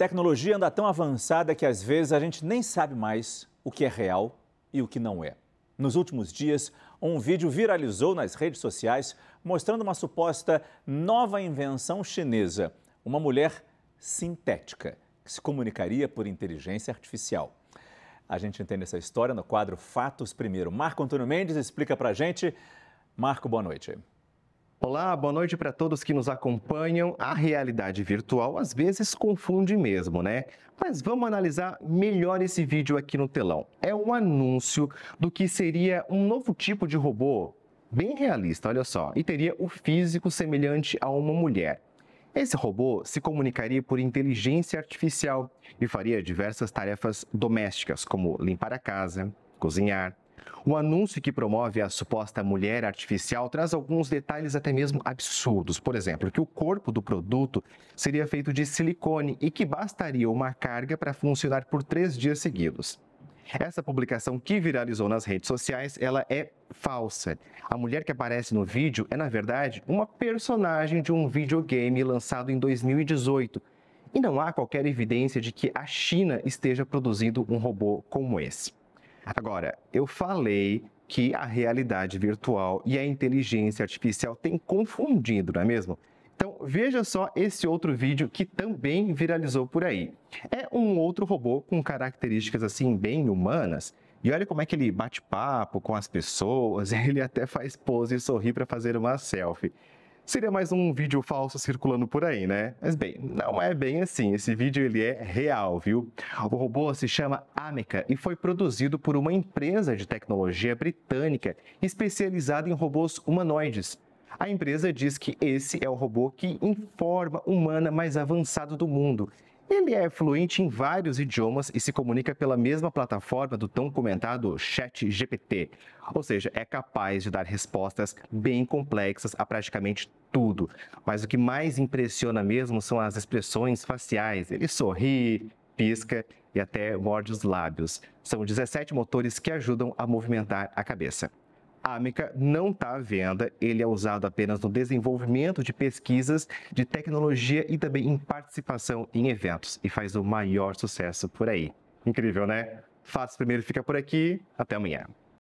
tecnologia anda tão avançada que às vezes a gente nem sabe mais o que é real e o que não é. Nos últimos dias, um vídeo viralizou nas redes sociais mostrando uma suposta nova invenção chinesa, uma mulher sintética que se comunicaria por inteligência artificial. A gente entende essa história no quadro Fatos Primeiro. Marco Antônio Mendes explica pra gente. Marco, boa noite. Olá, boa noite para todos que nos acompanham. A realidade virtual às vezes confunde mesmo, né? Mas vamos analisar melhor esse vídeo aqui no telão. É um anúncio do que seria um novo tipo de robô bem realista, olha só, e teria o físico semelhante a uma mulher. Esse robô se comunicaria por inteligência artificial e faria diversas tarefas domésticas, como limpar a casa, cozinhar, o anúncio que promove a suposta mulher artificial traz alguns detalhes até mesmo absurdos. Por exemplo, que o corpo do produto seria feito de silicone e que bastaria uma carga para funcionar por três dias seguidos. Essa publicação que viralizou nas redes sociais, ela é falsa. A mulher que aparece no vídeo é, na verdade, uma personagem de um videogame lançado em 2018. E não há qualquer evidência de que a China esteja produzindo um robô como esse. Agora, eu falei que a realidade virtual e a inteligência artificial têm confundido, não é mesmo? Então, veja só esse outro vídeo que também viralizou por aí. É um outro robô com características assim bem humanas. E olha como é que ele bate papo com as pessoas, ele até faz pose e sorri para fazer uma selfie seria mais um vídeo falso circulando por aí, né? Mas bem, não é bem assim. Esse vídeo ele é real, viu? O robô se chama Amica e foi produzido por uma empresa de tecnologia britânica especializada em robôs humanoides. A empresa diz que esse é o robô que, em forma humana, mais avançado do mundo ele é fluente em vários idiomas e se comunica pela mesma plataforma do tão comentado ChatGPT, ou seja, é capaz de dar respostas bem complexas a praticamente tudo. Mas o que mais impressiona mesmo são as expressões faciais. Ele sorri, pisca e até morde os lábios. São 17 motores que ajudam a movimentar a cabeça. Amica não está à venda, ele é usado apenas no desenvolvimento de pesquisas, de tecnologia e também em participação em eventos e faz o maior sucesso por aí. Incrível, né? Fácil primeiro fica por aqui, até amanhã.